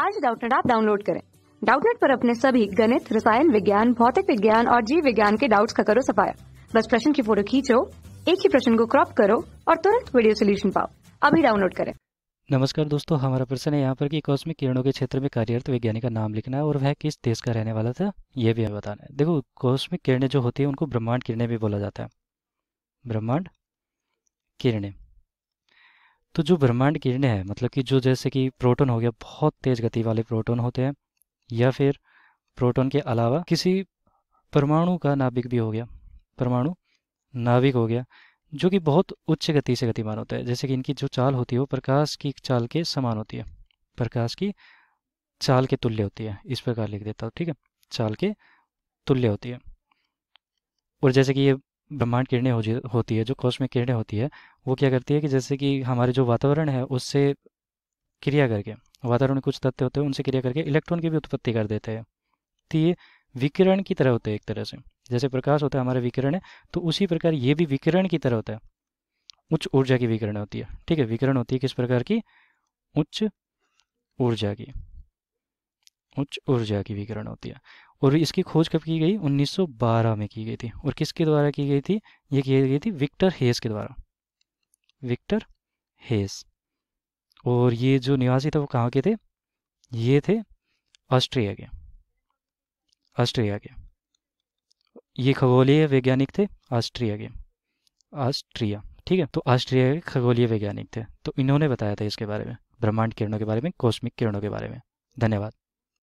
आज डाउटनेट आप डाउनलोड करें डाउटनेट पर अपने सभी गणित रसायन विज्ञान भौतिक विज्ञान और जीव विज्ञान के डाउट्स का करो सफाया बस प्रश्न की फोटो खींचो एक ही प्रश्न को क्रॉप करो और तुरंत वीडियो सोल्यूशन पाओ अभी डाउनलोड करें नमस्कार दोस्तों हमारा प्रश्न है यहाँ पर कि कॉस्मिक किरणों के क्षेत्र में कार्यरत वैज्ञानिक का नाम लिखना है और वह किस देश का रहने वाला था यह भी हमें बताना है देखो कॉस्मिक किरणें जो होती है उनको ब्रह्मांड किरणें भी बोला जाता है ब्रह्मांड किरणें तो जो ब्रह्मांड किरणें हैं मतलब कि जो जैसे कि प्रोटोन हो गया बहुत तेज़ गति वाले प्रोटोन होते हैं या फिर प्रोटोन के अलावा किसी परमाणु का नाभिक भी हो गया परमाणु नाभिक हो गया जो कि बहुत उच्च गति से गतिमान होता है जैसे कि इनकी जो चाल होती है वो प्रकाश की चाल के समान होती है प्रकाश की चाल के तुल्य होती है इस प्रकार लिख देता हूँ ठीक है चाल के तुल्य होती है और जैसे कि ये ब्रह्मांड किरणें हो होती है जो कॉस्मिक किरणें होती है वो क्या करती है कि जैसे कि हमारे जो वातावरण है उससे क्रिया करके वातावरण में कुछ तत्व होते हैं उनसे क्रिया करके इलेक्ट्रॉन की भी उत्पत्ति कर देते हैं तो ये विकिरण की तरह होते हैं एक तरह से जैसे प्रकाश होता है हमारा विकिरण है तो उसी प्रकार ये भी विकिरण की तरह होता है उच्च ऊर्जा की विकिरण होती है ठीक है विकिरण होती है किस प्रकार की उच्च ऊर्जा की उच्च ऊर्जा की विकिरण होती है और इसकी खोज कब की गई 1912 में की गई थी और किसके द्वारा की गई थी ये की गई थी विक्टर हेस के द्वारा विक्टर हेस और ये जो निवासी था वो कहाँ के थे ये थे ऑस्ट्रिया के ऑस्ट्रिया के ये खगोलीय वैज्ञानिक थे ऑस्ट्रिया के ऑस्ट्रिया ठीक है तो ऑस्ट्रिया के खगोलीय वैज्ञानिक थे तो इन्होंने बताया था इसके बारे में ब्रह्मांड किरणों के बारे में कॉस्मिक किरणों के बारे में धन्यवाद